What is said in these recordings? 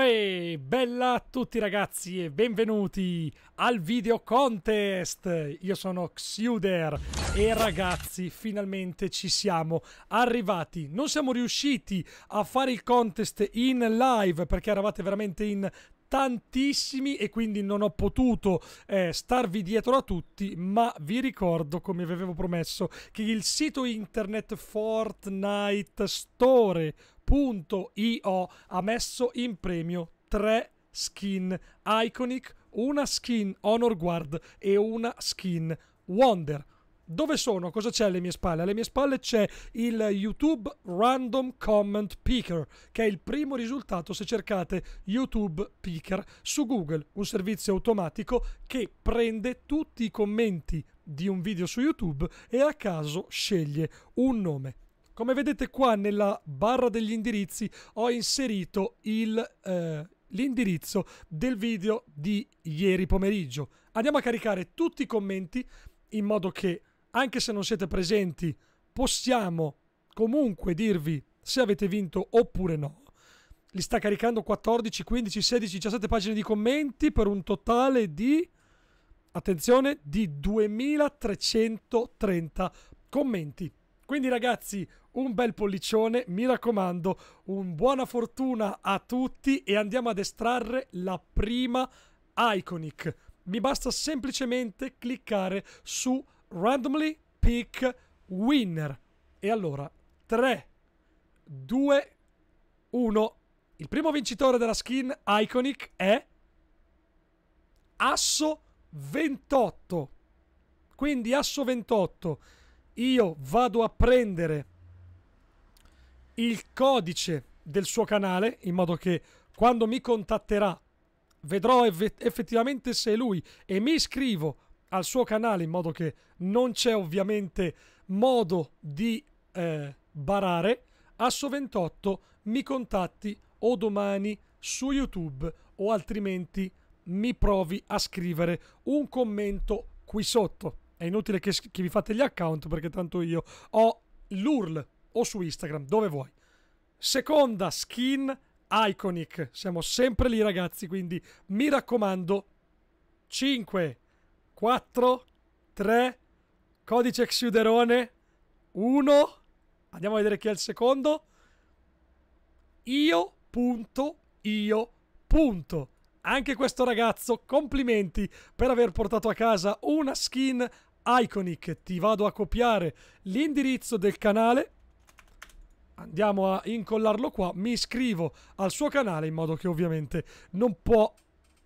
Uè, bella a tutti ragazzi e benvenuti al video contest! Io sono Xuder e ragazzi finalmente ci siamo arrivati. Non siamo riusciti a fare il contest in live perché eravate veramente in tantissimi e quindi non ho potuto eh, starvi dietro a tutti ma vi ricordo come vi avevo promesso che il sito internet Fortnite Store io ha messo in premio tre skin Iconic, una skin Honor Guard e una skin Wonder. Dove sono? Cosa c'è alle mie spalle? Alle mie spalle c'è il YouTube Random Comment Picker, che è il primo risultato se cercate YouTube Picker su Google, un servizio automatico che prende tutti i commenti di un video su YouTube e a caso sceglie un nome. Come vedete qua nella barra degli indirizzi ho inserito eh, l'indirizzo eh, del video di ieri pomeriggio. Andiamo a caricare tutti i commenti in modo che anche se non siete presenti possiamo comunque dirvi se avete vinto oppure no. Li sta caricando 14, 15, 16, 17 pagine di commenti per un totale di, attenzione, di 2330 commenti. Quindi ragazzi, un bel pollicione, mi raccomando, un buona fortuna a tutti e andiamo ad estrarre la prima Iconic. Mi basta semplicemente cliccare su Randomly Pick Winner. E allora, 3, 2, 1. Il primo vincitore della skin Iconic è Asso 28. Quindi Asso 28 io vado a prendere il codice del suo canale in modo che quando mi contatterà vedrò effettivamente se è lui e mi iscrivo al suo canale in modo che non c'è ovviamente modo di eh, barare a 28 mi contatti o domani su YouTube o altrimenti mi provi a scrivere un commento qui sotto è inutile che, che vi fate gli account perché tanto io ho l'URL o su Instagram, dove vuoi. Seconda skin Iconic. Siamo sempre lì, ragazzi. Quindi mi raccomando, 5, 4, 3, codice Xiuderone, 1. Andiamo a vedere chi è il secondo. Io, punto, io, punto. Anche questo ragazzo, complimenti per aver portato a casa una skin Iconic ti vado a copiare l'indirizzo del canale andiamo a incollarlo qua mi iscrivo al suo canale in modo che ovviamente non, può,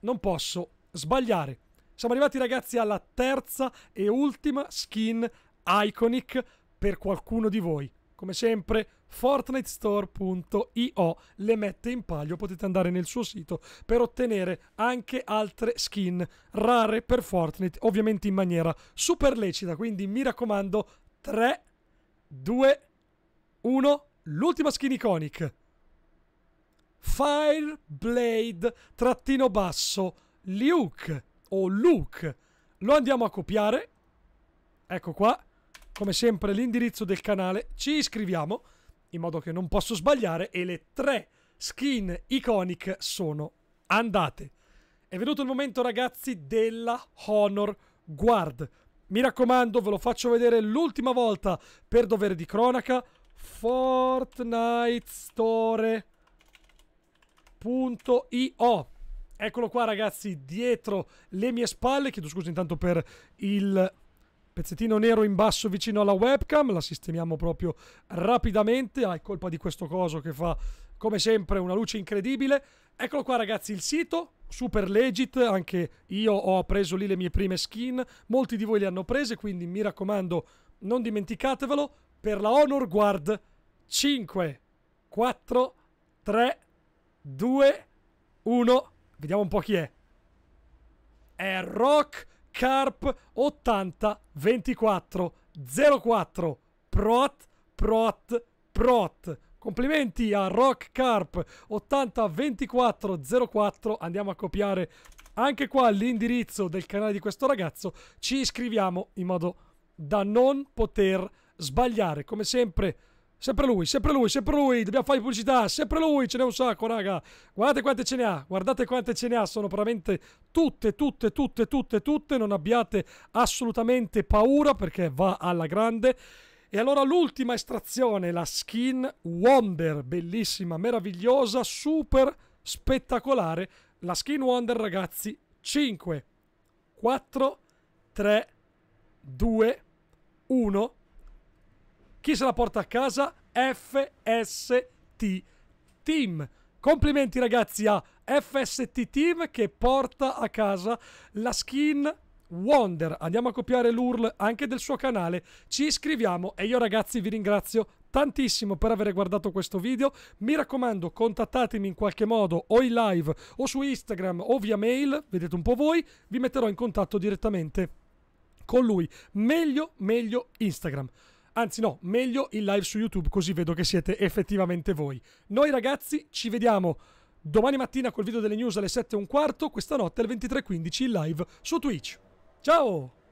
non posso sbagliare siamo arrivati ragazzi alla terza e ultima skin Iconic per qualcuno di voi come sempre fortnitestore.io le mette in palio potete andare nel suo sito per ottenere anche altre skin rare per Fortnite ovviamente in maniera super lecita quindi mi raccomando 3 2 1 l'ultima skin iconic Fireblade trattino basso Luke o Luke lo andiamo a copiare ecco qua come sempre l'indirizzo del canale, ci iscriviamo in modo che non posso sbagliare e le tre skin iconiche sono andate. È venuto il momento ragazzi della Honor Guard. Mi raccomando, ve lo faccio vedere l'ultima volta per dovere di cronaca. Fortnite Store.io Eccolo qua ragazzi, dietro le mie spalle. Chiedo scusa intanto per il Pezzettino nero in basso vicino alla webcam, la sistemiamo proprio rapidamente, ah, è colpa di questo coso che fa come sempre una luce incredibile. Eccolo qua ragazzi il sito, super legit, anche io ho preso lì le mie prime skin, molti di voi le hanno prese, quindi mi raccomando non dimenticatevelo, per la Honor Guard 5, 4, 3, 2, 1, vediamo un po' chi è. È Rock Carp 80 24 04 Prot Prot Prot Complimenti a Rock Carp 80 24 04 Andiamo a copiare anche qua l'indirizzo del canale di questo ragazzo Ci iscriviamo in modo da non poter sbagliare Come sempre Sempre lui, sempre lui, sempre lui. Dobbiamo fare pubblicità. Sempre lui. Ce n'è un sacco, raga. Guardate quante ce ne ha. Guardate quante ce ne ha. Sono veramente tutte, tutte, tutte, tutte, tutte. Non abbiate assolutamente paura perché va alla grande. E allora l'ultima estrazione, la skin Wonder. Bellissima, meravigliosa, super spettacolare. La skin Wonder, ragazzi. 5, 4, 3, 2, 1. Chi se la porta a casa? FST Team. Complimenti ragazzi a FST Team che porta a casa la skin Wonder. Andiamo a copiare l'URL anche del suo canale. Ci iscriviamo e io ragazzi vi ringrazio tantissimo per aver guardato questo video. Mi raccomando, contattatemi in qualche modo o in live o su Instagram o via mail, vedete un po' voi, vi metterò in contatto direttamente con lui. Meglio, meglio Instagram. Anzi no, meglio il live su YouTube così vedo che siete effettivamente voi. Noi ragazzi ci vediamo domani mattina col video delle news alle 7 e un quarto, questa notte alle 23.15 in live su Twitch. Ciao!